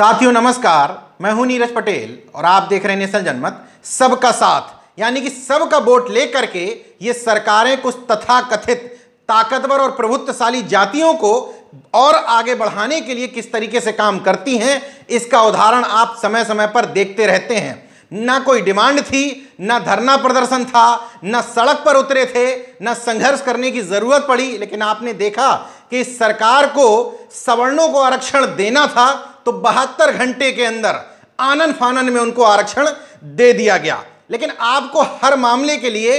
साथियों नमस्कार मैं हूं नीरज पटेल और आप देख रहे हैं नेशनल जनमत सबका साथ यानी कि सबका वोट लेकर के ये सरकारें कुछ तथा कथित ताकतवर और प्रभुत्वशाली जातियों को और आगे बढ़ाने के लिए किस तरीके से काम करती हैं इसका उदाहरण आप समय समय पर देखते रहते हैं ना कोई डिमांड थी ना धरना प्रदर्शन था ना सड़क पर उतरे थे ना संघर्ष करने की ज़रूरत पड़ी लेकिन आपने देखा कि सरकार को सवर्णों को आरक्षण देना था तो बहत्तर घंटे के अंदर आनन फानन में उनको आरक्षण दे दिया गया लेकिन आपको हर मामले के लिए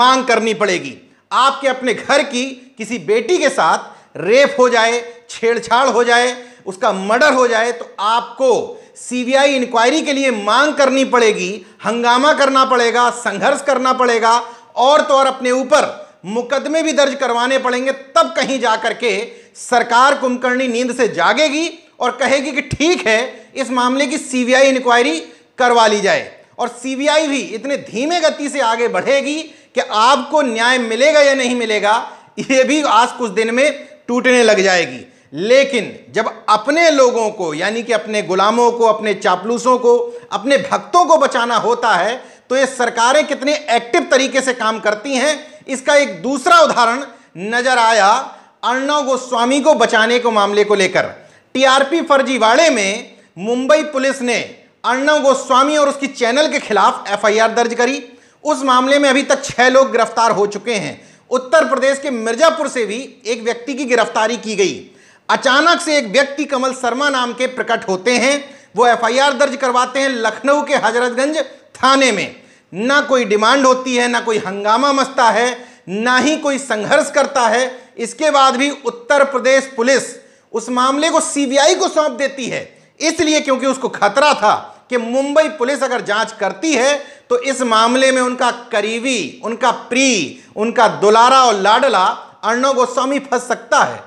मांग करनी पड़ेगी आपके अपने घर की किसी बेटी के साथ रेप हो जाए छेड़छाड़ हो जाए उसका मर्डर हो जाए तो आपको सीबीआई इंक्वायरी के लिए मांग करनी पड़ेगी हंगामा करना पड़ेगा संघर्ष करना पड़ेगा और तो और अपने ऊपर मुकदमे भी दर्ज करवाने पड़ेंगे तब कहीं जाकर के सरकार कुंभकर्णी नींद से जागेगी और कहेगी कि ठीक है इस मामले की सीबीआई इंक्वायरी करवा ली जाए और सीबीआई भी इतने धीमे गति से आगे बढ़ेगी कि आपको न्याय मिलेगा या नहीं मिलेगा यह भी आज कुछ दिन में टूटने लग जाएगी लेकिन जब अपने लोगों को यानी कि अपने गुलामों को अपने चापलूसों को अपने भक्तों को बचाना होता है तो ये सरकारें कितने एक्टिव तरीके से काम करती हैं इसका एक दूसरा उदाहरण नजर आया अर्णव गोस्वामी को बचाने को मामले को लेकर टीआरपी फर्जीवाड़े में मुंबई पुलिस ने अर्णव गोस्वामी और उसकी चैनल के खिलाफ एफआईआर दर्ज करी उस मामले में अभी तक छह लोग गिरफ्तार हो चुके हैं उत्तर प्रदेश के मिर्जापुर से भी एक व्यक्ति की गिरफ्तारी की गई अचानक से एक व्यक्ति कमल शर्मा नाम के प्रकट होते हैं वो एफआईआर दर्ज करवाते हैं लखनऊ के हजरतगंज थाने में ना कोई डिमांड होती है ना कोई हंगामा मचता है ना ही कोई संघर्ष करता है इसके बाद भी उत्तर प्रदेश पुलिस उस मामले को सीबीआई को सौंप देती है इसलिए क्योंकि उसको खतरा था कि मुंबई पुलिस अगर जांच करती है तो इस मामले में उनका करीबी उनका प्री उनका दुलारा और लाडला अर्णव गोस्वामी फंस सकता है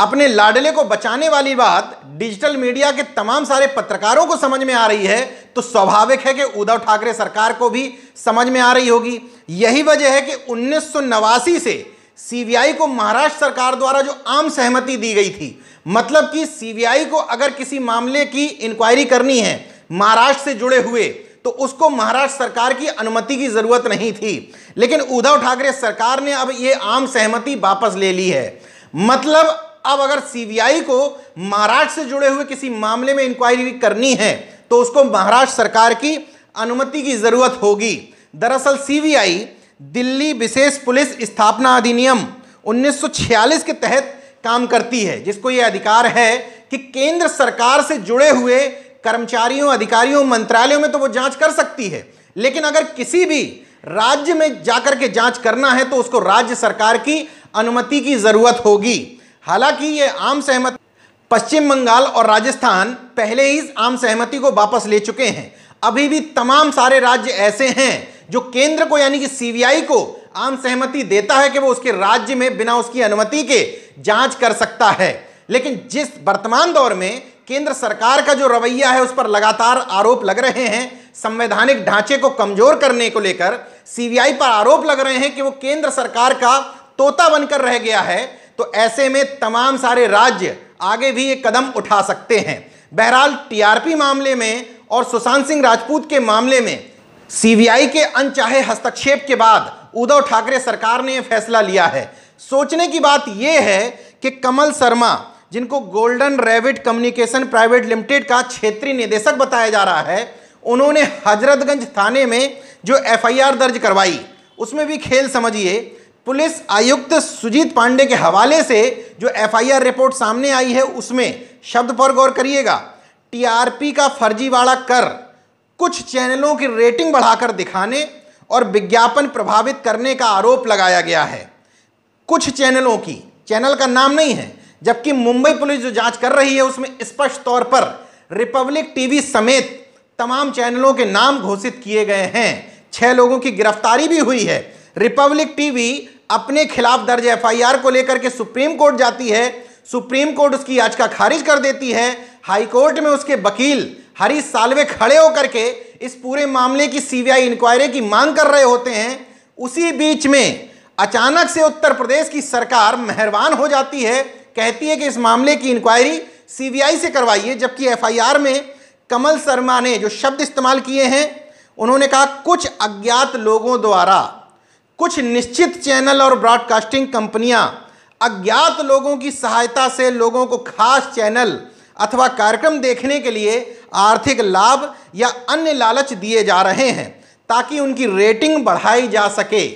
अपने लाडले को बचाने वाली बात डिजिटल मीडिया के तमाम सारे पत्रकारों को समझ में आ रही है तो स्वाभाविक है कि उद्धव ठाकरे सरकार को भी समझ में आ रही होगी यही वजह है कि उन्नीस से सीबीआई को महाराष्ट्र सरकार द्वारा जो आम सहमति दी गई थी मतलब कि सीबीआई को अगर किसी मामले की इंक्वायरी करनी है महाराष्ट्र से जुड़े हुए तो उसको महाराष्ट्र सरकार की अनुमति की जरूरत नहीं थी लेकिन उद्धव ठाकरे सरकार ने अब यह आम सहमति वापस ले ली है मतलब अब अगर सीबीआई को महाराष्ट्र से जुड़े हुए किसी मामले में इंक्वायरी करनी है तो उसको महाराष्ट्र सरकार की अनुमति की जरूरत होगी दरअसल सीबीआई दिल्ली विशेष पुलिस स्थापना अधिनियम 1946 के तहत काम करती है जिसको ये अधिकार है कि केंद्र सरकार से जुड़े हुए कर्मचारियों अधिकारियों मंत्रालयों में तो वो जांच कर सकती है लेकिन अगर किसी भी राज्य में जाकर के जांच करना है तो उसको राज्य सरकार की अनुमति की जरूरत होगी हालांकि ये आम सहमति पश्चिम बंगाल और राजस्थान पहले ही आम सहमति को वापस ले चुके हैं अभी भी तमाम सारे राज्य ऐसे हैं जो केंद्र को यानी कि सीबीआई को आम सहमति देता है कि वो उसके राज्य में बिना उसकी अनुमति के जांच कर सकता है लेकिन जिस वर्तमान दौर में केंद्र सरकार का जो रवैया है उस पर लगातार आरोप लग रहे हैं संवैधानिक ढांचे को कमजोर करने को लेकर सीबीआई पर आरोप लग रहे हैं कि वो केंद्र सरकार का तोता बनकर रह गया है तो ऐसे में तमाम सारे राज्य आगे भी ये कदम उठा सकते हैं बहरहाल टीआरपी मामले में और सुशांत सिंह राजपूत के मामले में सीबीआई के अनचाहे हस्तक्षेप के बाद उद्धव ठाकरे सरकार ने यह फैसला लिया है सोचने की बात यह है कि कमल शर्मा जिनको गोल्डन रेविड कम्युनिकेशन प्राइवेट लिमिटेड का क्षेत्रीय निदेशक बताया जा रहा है उन्होंने हजरतगंज थाने में जो एफआईआर दर्ज करवाई उसमें भी खेल समझिए पुलिस आयुक्त सुजीत पांडे के हवाले से जो एफआईआर रिपोर्ट सामने आई है उसमें शब्द पर गौर करिएगा टीआरपी का फर्जीवाड़ा कर कुछ चैनलों की रेटिंग बढ़ाकर दिखाने और विज्ञापन प्रभावित करने का आरोप लगाया गया है कुछ चैनलों की चैनल का नाम नहीं है जबकि मुंबई पुलिस जो जांच कर रही है उसमें स्पष्ट तौर पर रिपब्लिक टीवी समेत तमाम चैनलों के नाम घोषित किए गए हैं छह लोगों की गिरफ्तारी भी हुई है रिपब्लिक टीवी अपने खिलाफ दर्ज एफआईआर को लेकर के सुप्रीम कोर्ट जाती है सुप्रीम कोर्ट उसकी याचिका खारिज कर देती है हाईकोर्ट में उसके वकील हरीश सालवे खड़े होकर के इस पूरे मामले की सीबीआई इंक्वायरी की मांग कर रहे होते हैं उसी बीच में अचानक से उत्तर प्रदेश की सरकार मेहरबान हो जाती है कहती है कि इस मामले की इंक्वायरी सीबीआई से करवाइए जबकि एफआईआर में कमल शर्मा ने जो शब्द इस्तेमाल किए हैं उन्होंने कहा कुछ अज्ञात लोगों द्वारा कुछ निश्चित चैनल और ब्रॉडकास्टिंग कंपनियां अज्ञात लोगों की सहायता से लोगों को खास चैनल अथवा कार्यक्रम देखने के लिए आर्थिक लाभ या अन्य लालच दिए जा रहे हैं ताकि उनकी रेटिंग बढ़ाई जा सके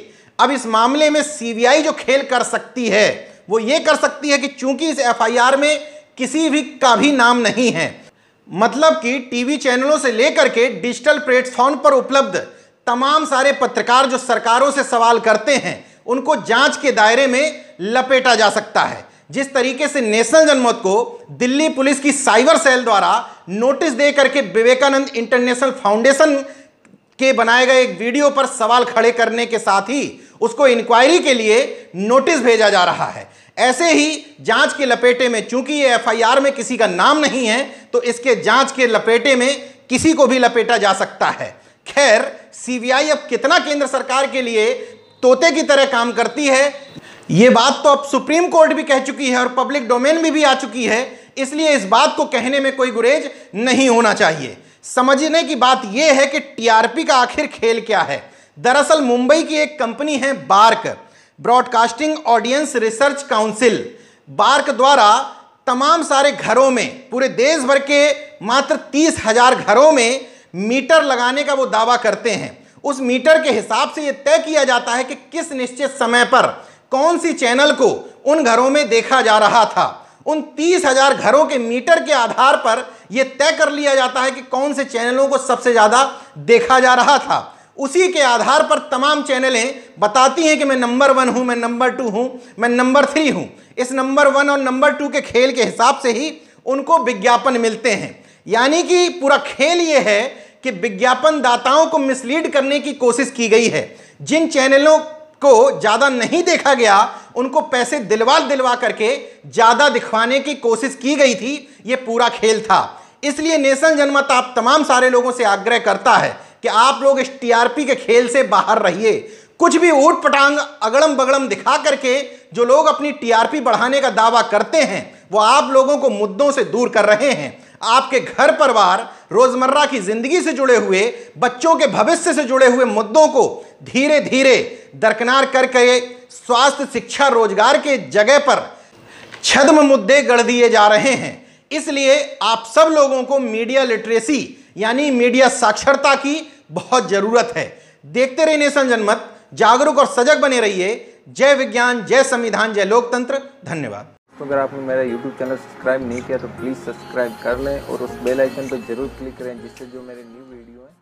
अब इस मामले में सीबीआई जो खेल कर सकती है वो ये कर सकती है कि चूंकि इस एफआईआर में किसी भी का भी नाम नहीं है मतलब कि टीवी चैनलों से लेकर के डिजिटल प्लेटफॉर्म पर उपलब्ध तमाम सारे पत्रकार जो सरकारों से सवाल करते हैं उनको जांच के दायरे में लपेटा जा सकता है जिस तरीके से नेशनल जनमत को दिल्ली पुलिस की साइबर सेल द्वारा नोटिस दे करके विवेकानंद इंटरनेशनल फाउंडेशन के बनाए गए एक वीडियो पर सवाल खड़े करने के साथ ही उसको इंक्वायरी के लिए नोटिस भेजा जा रहा है ऐसे ही जांच के लपेटे में चूंकि ये एफआईआर में किसी का नाम नहीं है तो इसके जांच के लपेटे में किसी को भी लपेटा जा सकता है खैर सीबीआई अब कितना केंद्र सरकार के लिए तोते की तरह काम करती है ये बात तो अब सुप्रीम कोर्ट भी कह चुकी है और पब्लिक डोमेन में भी आ चुकी है इसलिए इस बात को कहने में कोई गुरेज नहीं होना चाहिए समझने की बात यह है कि टीआरपी का आखिर खेल क्या है दरअसल मुंबई की एक कंपनी है BARC broadcasting audience research council BARC द्वारा तमाम सारे घरों में पूरे देश भर के मात्र तीस हजार घरों में मीटर लगाने का वो दावा करते हैं उस मीटर के हिसाब से ये तय किया जाता है कि किस निश्चित समय पर कौन सी चैनल को उन घरों में देखा जा रहा था उन तीस हजार घरों के मीटर के आधार पर यह तय कर लिया जाता है कि कौन से चैनलों को सबसे ज़्यादा देखा जा रहा था उसी के आधार पर तमाम चैनलें बताती हैं कि मैं नंबर वन हूँ मैं नंबर टू हूँ मैं नंबर थ्री हूँ इस नंबर वन और नंबर टू के खेल के हिसाब से ही उनको विज्ञापन मिलते हैं यानी कि पूरा खेल ये है कि विज्ञापन दाताओं को मिसलीड करने की कोशिश की गई है जिन चैनलों को ज़्यादा नहीं देखा गया उनको पैसे दिलवा दिलवा करके ज़्यादा दिखवाने की कोशिश की गई थी ये पूरा खेल था इसलिए नेशनल जनमत आप तमाम सारे लोगों से आग्रह करता है कि आप लोग इस टीआरपी के खेल से बाहर रहिए कुछ भी ऊट पटांग अगड़म बगड़म दिखा करके जो लोग अपनी टीआरपी बढ़ाने का दावा करते हैं वो आप लोगों को मुद्दों से दूर कर रहे हैं आपके घर परिवार रोजमर्रा की जिंदगी से जुड़े हुए बच्चों के भविष्य से जुड़े हुए मुद्दों को धीरे धीरे दरकनार करके स्वास्थ्य शिक्षा रोजगार के जगह पर छद्म मुद्दे गढ़ दिए जा रहे हैं इसलिए आप सब लोगों को मीडिया लिटरेसी यानी मीडिया साक्षरता की बहुत ज़रूरत है देखते रहिए नेशन जनमत जागरूक और सजग बने रहिए जय विज्ञान जय संविधान जय लोकतंत्र धन्यवाद तो अगर आपने मेरा यूट्यूब चैनल सब्सक्राइब नहीं किया तो प्लीज़ सब्सक्राइब कर लें और उस बेल आइकन पर जरूर क्लिक करें जिससे जो मेरे न्यू वीडियो हैं